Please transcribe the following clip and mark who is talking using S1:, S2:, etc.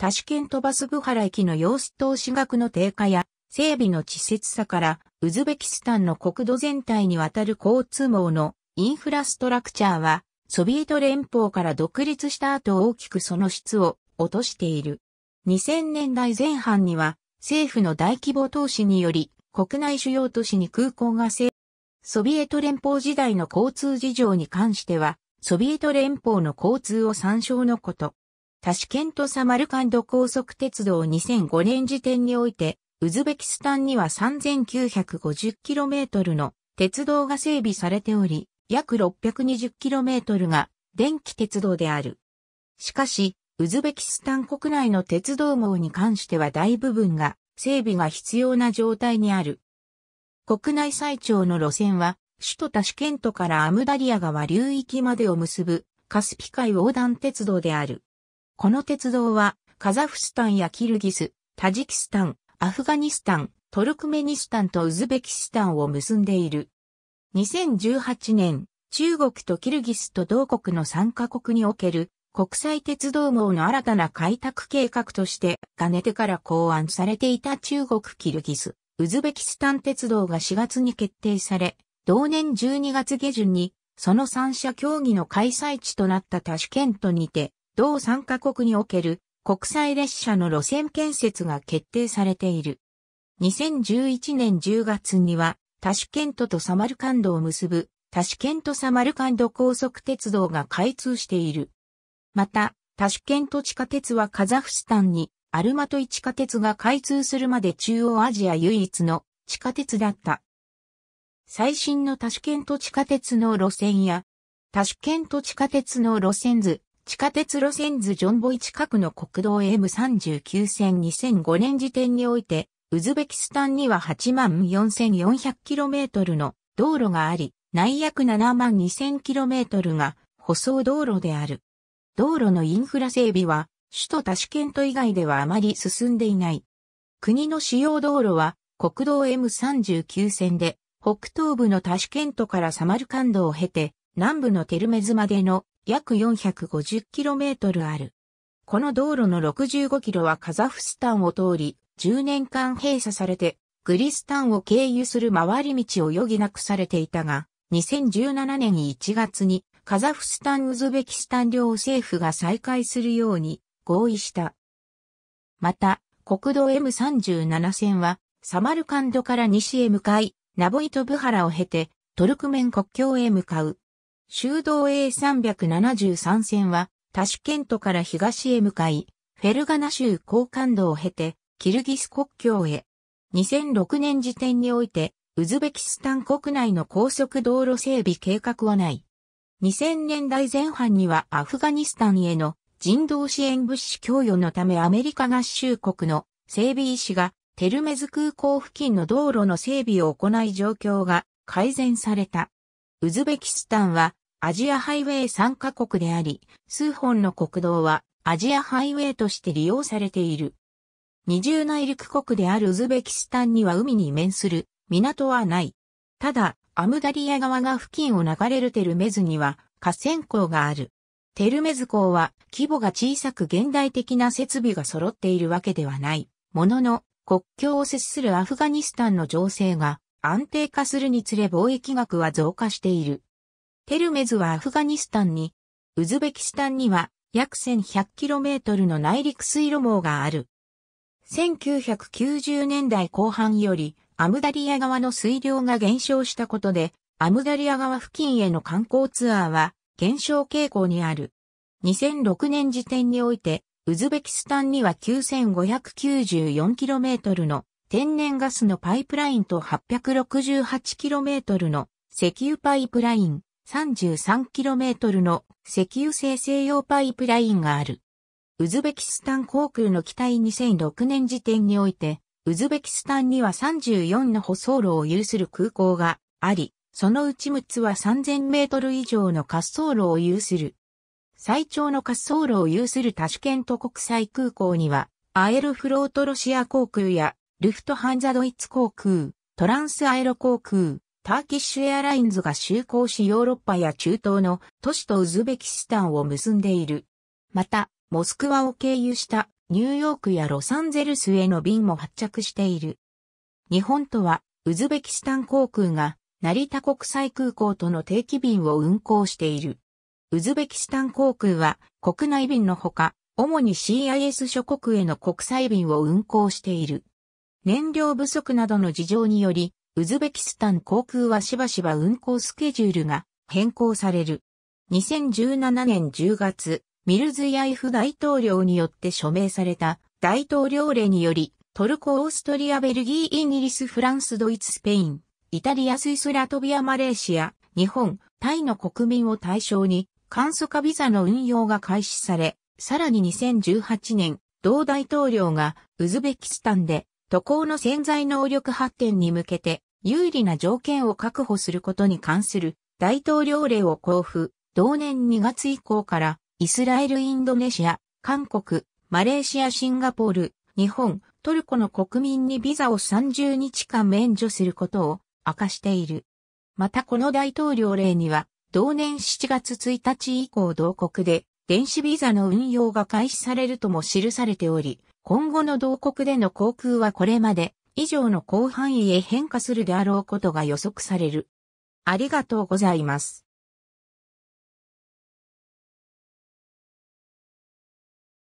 S1: タシケントバスブハラ駅の様子投資額の低下や整備の稚拙さから、ウズベキスタンの国土全体にわたる交通網のインフラストラクチャーは、ソビエト連邦から独立した後大きくその質を落としている。2000年代前半には、政府の大規模投資により、国内主要都市に空港が整ソビエト連邦時代の交通事情に関しては、ソビエト連邦の交通を参照のこと。タシケント・サマルカンド高速鉄道2005年時点において、ウズベキスタンには 3950km の鉄道が整備されており、約 620km が電気鉄道である。しかし、ウズベキスタン国内の鉄道網に関しては大部分が整備が必要な状態にある。国内最長の路線は、首都タシケントからアムダリア川流域までを結ぶカスピ海横断鉄道である。この鉄道は、カザフスタンやキルギス、タジキスタン、アフガニスタン、トルクメニスタンとウズベキスタンを結んでいる。2018年、中国とキルギスと同国の3カ国における国際鉄道網の新たな開拓計画として、がねてから考案されていた中国キルギス、ウズベキスタン鉄道が4月に決定され、同年12月下旬に、その三者協議の開催地となったタシケントにて、同参加国における国際列車の路線建設が決定されている。2011年10月には、タシケントとサマルカンドを結ぶ、タシケントサマルカンド高速鉄道が開通している。また、タシケント地下鉄はカザフスタンに、アルマトイ地下鉄が開通するまで中央アジア唯一の地下鉄だった。最新のタシケント地下鉄の路線や、タシケント地下鉄の路線図、地下鉄路線図ジョンボイ近くの国道 M39 線2005年時点において、ウズベキスタンには 84,400km の道路があり、内約 72,000km が舗装道路である。道路のインフラ整備は、首都タシケント以外ではあまり進んでいない。国の主要道路は、国道 M39 線で、北東部のタシケントからサマルカンドを経て、南部のテルメズまでの約 450km ある。この道路の 65km はカザフスタンを通り、10年間閉鎖されて、グリスタンを経由する回り道を余儀なくされていたが、2017年1月にカザフスタン・ウズベキスタン両政府が再開するように合意した。また、国道 M37 線は、サマルカンドから西へ向かい、ナボイトブハラを経て、トルクメン国境へ向かう。修道 A373 線は、タシュケントから東へ向かい、フェルガナ州高感度を経て、キルギス国境へ。2006年時点において、ウズベキスタン国内の高速道路整備計画はない。2000年代前半にはアフガニスタンへの人道支援物資供与のためアメリカ合衆国の整備医師がテルメズ空港付近の道路の整備を行い状況が改善された。ウズベキスタンはアジアハイウェイ参カ国であり、数本の国道はアジアハイウェイとして利用されている。二重内陸国であるウズベキスタンには海に面する港はない。ただ、アムダリア川が付近を流れるテルメズには河川港がある。テルメズ港は規模が小さく現代的な設備が揃っているわけではない。ものの、国境を接するアフガニスタンの情勢が安定化するにつれ貿易額は増加している。テルメズはアフガニスタンに、ウズベキスタンには約 1100km の内陸水路網がある。1990年代後半よりアムダリア川の水量が減少したことで、アムダリア川付近への観光ツアーは減少傾向にある。2006年時点において、ウズベキスタンには 9594km の天然ガスのパイプラインと 868km の石油パイプライン、33km の石油生成用パイプラインがある。ウズベキスタン航空の機体2006年時点において、ウズベキスタンには34の舗装路を有する空港があり、そのうち6つは3000メートル以上の滑走路を有する。最長の滑走路を有するタシュケント国際空港には、アエロフロートロシア航空や、ルフトハンザドイツ航空、トランスアエロ航空、ターキッシュエアラインズが就航しヨーロッパや中東の都市とウズベキスタンを結んでいる。また、モスクワを経由したニューヨークやロサンゼルスへの便も発着している。日本とは、ウズベキスタン航空が成田国際空港との定期便を運航している。ウズベキスタン航空は国内便のほか、主に CIS 諸国への国際便を運航している。燃料不足などの事情により、ウズベキスタン航空はしばしば運航スケジュールが変更される。2017年10月、ミルズヤイフ大統領によって署名された大統領令により、トルコ、オーストリア、ベルギー、イギリス、フランス、ドイツ、スペイン、イタリア、スイス、ラトビア、マレーシア、日本、タイの国民を対象に、簡素化ビザの運用が開始され、さらに2018年、同大統領がウズベキスタンで渡航の潜在能力発展に向けて有利な条件を確保することに関する大統領令を交付、同年2月以降からイスラエル、インドネシア、韓国、マレーシア、シンガポール、日本、トルコの国民にビザを30日間免除することを明かしている。またこの大統領令には、同年7月1日以降同国で電子ビザの運用が開始されるとも記されており、今後の同国での航空はこれまで以上の広範囲へ変化するであろうことが予測される。ありがとうございます。